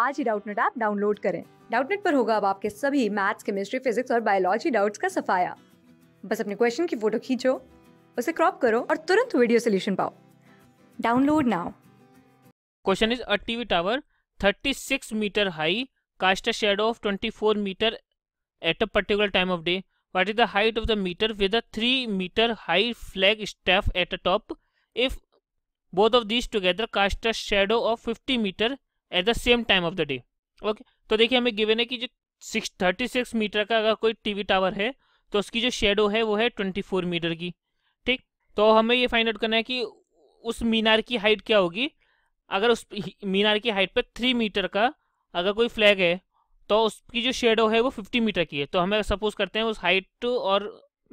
आज ही Doubtnut app download करें डाउटनेट पर होगा अब आपके सभी मैथ्स केमिस्ट्री फिजिक्स और बायोलॉजी डाउट्स का सफाया बस अपने क्वेश्चन की फोटो खींचो उसे क्रॉप करो और तुरंत वीडियो सोल्यूशन पाओ download now question is a TV tower 36 meter high cast a shadow of 24 meter at a particular time of day what is the height of the meter with a 3 meter high flag staff at the top if both of these together cast a shadow of 50 meter at the same time of the day okay तो देखिए हमें given है कि जो six thirty six metre का अगर कोई TV tower है तो उसकी जो शेडो है वो है ट्वेंटी फोर मीटर की ठीक तो हमें ये फाइंड आउट करना है कि उस मीनार की हाइट क्या होगी अगर उस मीनार की हाइट पर थ्री मीटर का अगर कोई फ्लैग है तो उसकी जो शेडो है वो फिफ्टी मीटर की है तो हमें सपोज करते हैं उस हाइट और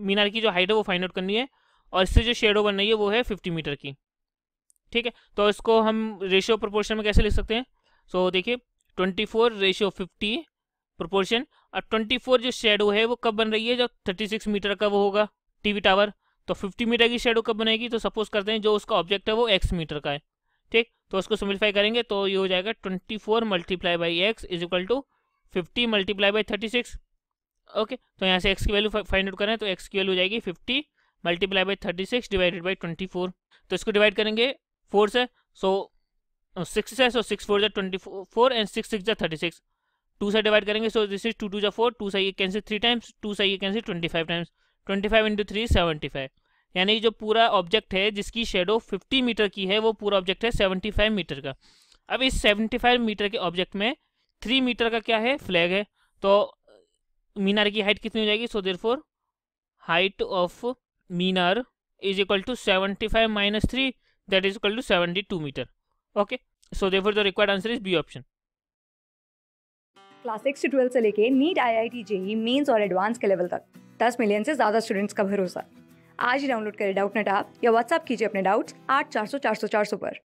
मीनार की जो हाइट है वो फाइंड आउट करनी है और इससे जो शेडो बन रही है वो है फिफ्टी मीटर की ठीक है तो इसको हम रेशियो प्रोपोर्शन में कैसे लिख सकते हैं सो so, देखिए 24 फोर रेशियो फिफ्टी प्रोपोर्शन और 24 जो शेडो है वो कब बन रही है जब 36 मीटर का वो होगा टीवी टावर तो 50 मीटर की शेडो कब बनेगी तो सपोज करते हैं जो उसका ऑब्जेक्ट है वो एक्स मीटर का है ठीक तो उसको सिम्प्लीफाई करेंगे तो ये हो जाएगा 24 four multiply by x is equal to fifty multiply by thirty six okay तो यहाँ से एक्स की वैल्यू फाइंड आउट करें तो एक्स की वैल्यू हो जाएगी fifty multiply by thirty six divided by twenty four तो इसको डिवाइड करेंगे फोर से सो सिक्स है सो सिक्स फोर जा twenty four and six six जा थर्टी सिक्स टू से डिवाइड करेंगे so this is two two जो फोर टू सही ये कैंसिल थ्री टाइम्स टू सही ये cancel twenty five times twenty five into three seventy five यानी जो पूरा ऑब्जेक्ट है जिसकी शेडो फिफ्टी मीटर की है वो पूरा ऑब्जेक्ट है सेवेंटी फाइव मीटर का अब इस सेवेंटी फाइव मीटर के ऑब्जेक्ट में थ्री मीटर का क्या है फ्लैग है तो मीनार की हाइट कितनी हो जाएगी so therefore height of minar is equal to seventy five minus three that is equal to seventy two meter okay so there the required answer is B option class six twelfth से लेके NEET I I T JEE Mains और advance के level तक दस million से ज़्यादा students का भरोसा आज ही डाउनलोड करें डाउट नेट आप या व्हाट्सअप कीजिए अपने डाउट्स आठ चार सौ चार सौ चार सौ पर